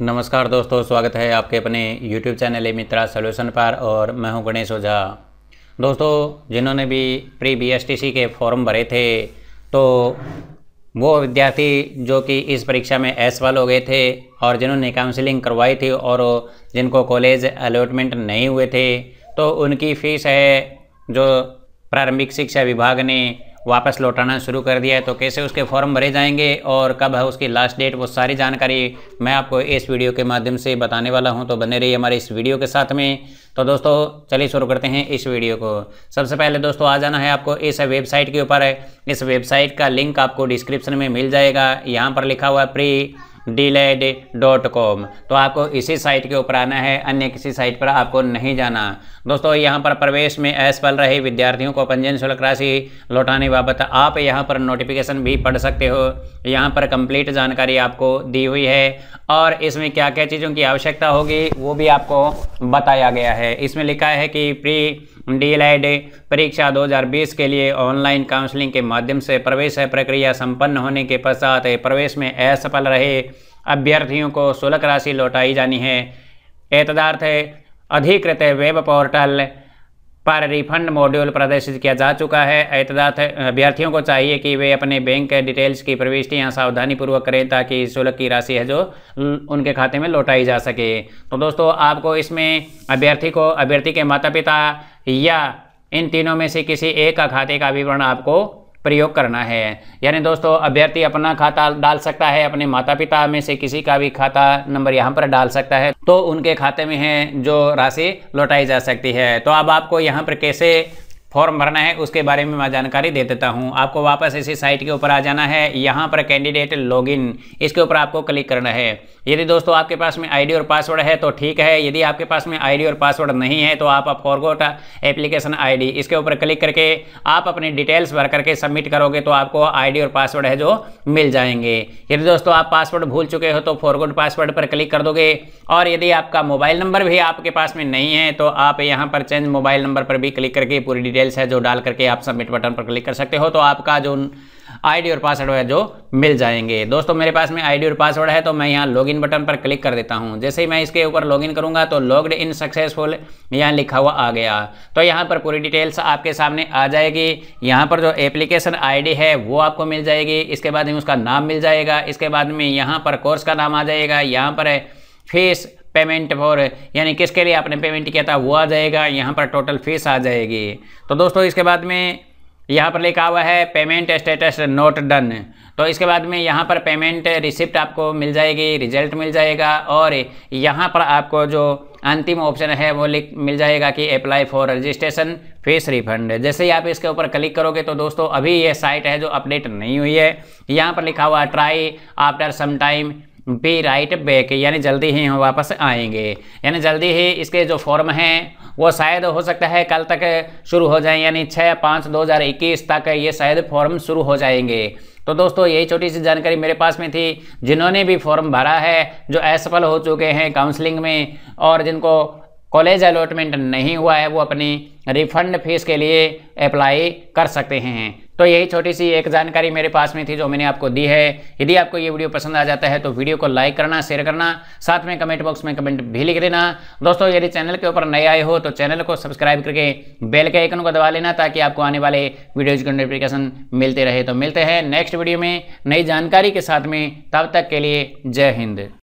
नमस्कार दोस्तों स्वागत है आपके अपने YouTube channel a Mitra solution पर और मैं हूं गणेश ओझा दोस्तों जिन्होंने भी प्री बीएसटीसी के फॉर्म भरे थे तो वो विद्यार्थी जो कि इस परीक्षा में एस वाल हो गए थे और जिन्होंने काउंसलिंग करवाई थी और जिनको कॉलेज अलॉटमेंट नहीं हुए थे तो उनकी फ़ीस है जो प्रारंभिक शिक्षा विभाग ने वापस लौटाना शुरू कर दिया है तो कैसे उसके फॉर्म भरे जाएंगे और कब है उसकी लास्ट डेट वो सारी जानकारी मैं आपको इस वीडियो के माध्यम से बताने वाला हूँ तो बने रहिए हमारे इस वीडियो के साथ में तो दोस्तों चलिए शुरू करते हैं इस वीडियो को सबसे पहले दोस्तों आ जाना है आपको इस वेबसाइट के ऊपर इस वेबसाइट का लिंक आपको डिस्क्रिप्शन में मिल जाएगा यहाँ पर लिखा हुआ है प्री डिलेड डॉट कॉम तो आपको इसी साइट के ऊपर आना है अन्य किसी साइट पर आपको नहीं जाना दोस्तों यहाँ पर प्रवेश में असफल रहे विद्यार्थियों को पंजीयन शुल्क राशि लौटाने बाबत आप यहाँ पर नोटिफिकेशन भी पढ़ सकते हो यहाँ पर कंप्लीट जानकारी आपको दी हुई है और इसमें क्या क्या चीज़ों की आवश्यकता होगी वो भी आपको बताया गया है इसमें लिखा है कि प्री डीएलएड परीक्षा 2020 के लिए ऑनलाइन काउंसलिंग के माध्यम से प्रवेश प्रक्रिया संपन्न होने के पश्चात प्रवेश में असफल रहे अभ्यर्थियों को शुल्क राशि लौटाई जानी है एतदार्थ अधिकृत वेब पोर्टल पर रिफंड मॉड्यूल प्रदर्शित किया जा चुका है एतदार्थ अभ्यर्थियों को चाहिए कि वे अपने बैंक डिटेल्स की प्रविष्टियाँ सावधानीपूर्वक करें ताकि शुल्क की राशि है जो उनके खाते में लौटाई जा सके तो दोस्तों आपको इसमें अभ्यर्थी को अभ्यर्थी के माता पिता या इन तीनों में से किसी एक का खाते का विवरण आपको प्रयोग करना है यानी दोस्तों अभ्यर्थी अपना खाता डाल सकता है अपने माता पिता में से किसी का भी खाता नंबर यहाँ पर डाल सकता है तो उनके खाते में है जो राशि लौटाई जा सकती है तो अब आपको यहाँ पर कैसे फॉर्म भरना है उसके बारे में मैं जानकारी दे देता हूँ आपको वापस इसी साइट के ऊपर आ जाना है यहाँ पर कैंडिडेट लॉगिन इसके ऊपर आपको क्लिक करना है यदि दोस्तों आपके पास में आईडी और पासवर्ड है तो ठीक है यदि आपके पास में आईडी और पासवर्ड नहीं है तो आप फॉरगोट एप्लीकेशन आई इसके ऊपर क्लिक करके आप अपनी डिटेल्स भर करके सबमिट करोगे तो आपको आई और पासवर्ड है जो मिल जाएंगे यदि दोस्तों आप पासवर्ड भूल चुके हो तो फॉरगोट पासवर्ड पर क्लिक कर दोगे और यदि आपका मोबाइल नंबर भी आपके पास में नहीं है तो आप यहाँ पर चेंज मोबाइल नंबर पर भी क्लिक करके पूरी डिटेल डिटेल्स है जो डाल करके आप सबमिट बटन पर क्लिक कर सकते हो तो आपका जो आईडी और पासवर्ड है जो मिल जाएंगे दोस्तों मेरे पास में आईडी और पासवर्ड है तो मैं यहाँ लॉगिन बटन पर क्लिक कर देता हूँ जैसे ही मैं इसके ऊपर लॉगिन करूँगा तो लॉग्ड इन सक्सेसफुल यहाँ लिखा हुआ आ गया तो यहाँ पर पूरी डिटेल्स आपके सामने आ जाएगी यहाँ पर जो एप्लीकेशन आई है वो आपको मिल जाएगी इसके बाद में उसका नाम मिल जाएगा इसके बाद में यहाँ पर कोर्स का नाम आ जाएगा यहाँ पर फीस पेमेंट फॉर यानी किसके लिए आपने पेमेंट किया था वो आ जाएगा यहाँ पर टोटल फीस आ जाएगी तो दोस्तों इसके बाद में यहाँ पर लिखा हुआ है पेमेंट स्टेटस नोट डन तो इसके बाद में यहाँ पर पेमेंट रिसिप्ट आपको मिल जाएगी रिजल्ट मिल जाएगा और यहाँ पर आपको जो अंतिम ऑप्शन है वो लिख मिल जाएगा कि apply for registration fees refund जैसे ही आप इसके ऊपर क्लिक करोगे तो दोस्तों अभी ये साइट है जो अपडेट नहीं हुई है यहाँ पर लिखा हुआ try after some time be right back यानी जल्दी ही हम वापस आएंगे यानी जल्दी ही इसके जो फॉर्म हैं वो शायद हो सकता है कल तक शुरू हो जाए यानी छः पाँच दो हज़ार इक्कीस तक ये शायद फॉर्म शुरू हो जाएंगे तो दोस्तों यही छोटी सी जानकारी मेरे पास में थी जिन्होंने भी फॉर्म भरा है जो असफल हो चुके हैं काउंसलिंग में और जिनको कॉलेज अलॉटमेंट नहीं हुआ है वो अपनी रिफंड फीस के लिए अप्लाई कर सकते हैं तो यही छोटी सी एक जानकारी मेरे पास में थी जो मैंने आपको दी है यदि आपको ये वीडियो पसंद आ जाता है तो वीडियो को लाइक करना शेयर करना साथ में कमेंट बॉक्स में कमेंट भी लिख देना दोस्तों यदि चैनल के ऊपर नए आए हो तो चैनल को सब्सक्राइब करके बेल के आइकन को दबा लेना ताकि आपको आने वाले वीडियोज़ के नोटिफिकेशन मिलते रहे तो मिलते हैं नेक्स्ट वीडियो में नई जानकारी के साथ में तब तक के लिए जय हिंद